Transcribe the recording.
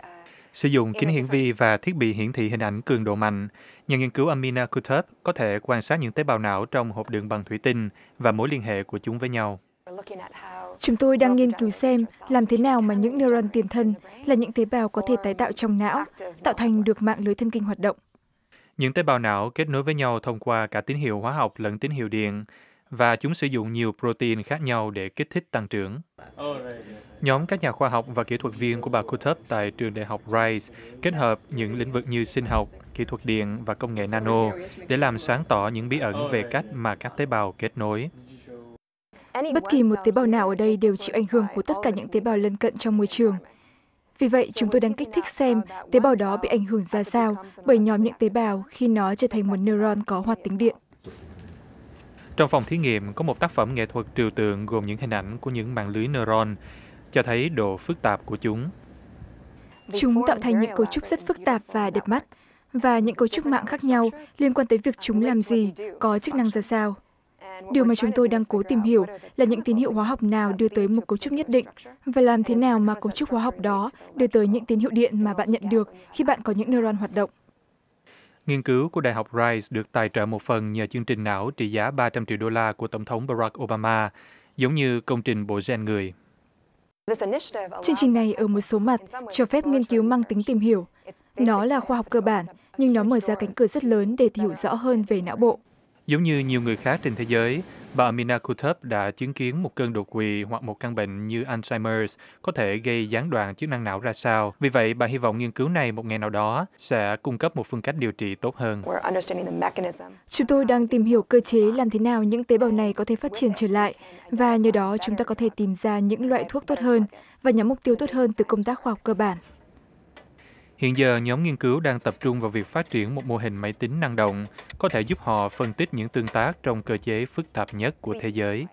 À, Sử dụng kính hiển vi và thiết bị hiển thị hình ảnh cường độ mạnh, nhà nghiên cứu Amina Kutub có thể quan sát những tế bào não trong hộp đựng bằng thủy tinh và mối liên hệ của chúng với nhau. Chúng tôi đang nghiên cứu xem làm thế nào mà những neuron tiền thân là những tế bào có thể tái tạo trong não, tạo thành được mạng lưới thần kinh hoạt động. Những tế bào não kết nối với nhau thông qua cả tín hiệu hóa học lẫn tín hiệu điện và chúng sử dụng nhiều protein khác nhau để kích thích tăng trưởng. Nhóm các nhà khoa học và kỹ thuật viên của bà Kutub tại trường đại học Rice kết hợp những lĩnh vực như sinh học, kỹ thuật điện và công nghệ nano để làm sáng tỏ những bí ẩn về cách mà các tế bào kết nối. Bất kỳ một tế bào nào ở đây đều chịu ảnh hưởng của tất cả những tế bào lân cận trong môi trường. Vì vậy, chúng tôi đang kích thích xem tế bào đó bị ảnh hưởng ra sao bởi nhóm những tế bào khi nó trở thành một neuron có hoạt tính điện trong phòng thí nghiệm có một tác phẩm nghệ thuật trừu tượng gồm những hình ảnh của những mạng lưới neuron cho thấy độ phức tạp của chúng chúng tạo thành những cấu trúc rất phức tạp và đẹp mắt và những cấu trúc mạng khác nhau liên quan tới việc chúng làm gì có chức năng ra sao điều mà chúng tôi đang cố tìm hiểu là những tín hiệu hóa học nào đưa tới một cấu trúc nhất định và làm thế nào mà cấu trúc hóa học đó đưa tới những tín hiệu điện mà bạn nhận được khi bạn có những neuron hoạt động Nghiên cứu của Đại học Rice được tài trợ một phần nhờ chương trình não trị giá 300 triệu đô la của Tổng thống Barack Obama, giống như công trình bộ gen người. Chương trình này ở một số mặt cho phép nghiên cứu mang tính tìm hiểu. Nó là khoa học cơ bản, nhưng nó mở ra cánh cửa rất lớn để hiểu rõ hơn về não bộ. Giống như nhiều người khác trên thế giới, bà Amina Kutup đã chứng kiến một cơn đột quỵ hoặc một căn bệnh như Alzheimer's có thể gây gián đoạn chức năng não ra sao. Vì vậy, bà hy vọng nghiên cứu này một ngày nào đó sẽ cung cấp một phương cách điều trị tốt hơn. Chúng tôi đang tìm hiểu cơ chế làm thế nào những tế bào này có thể phát triển trở lại và nhờ đó chúng ta có thể tìm ra những loại thuốc tốt hơn và nhắm mục tiêu tốt hơn từ công tác khoa học cơ bản. Hiện giờ, nhóm nghiên cứu đang tập trung vào việc phát triển một mô hình máy tính năng động, có thể giúp họ phân tích những tương tác trong cơ chế phức tạp nhất của thế giới.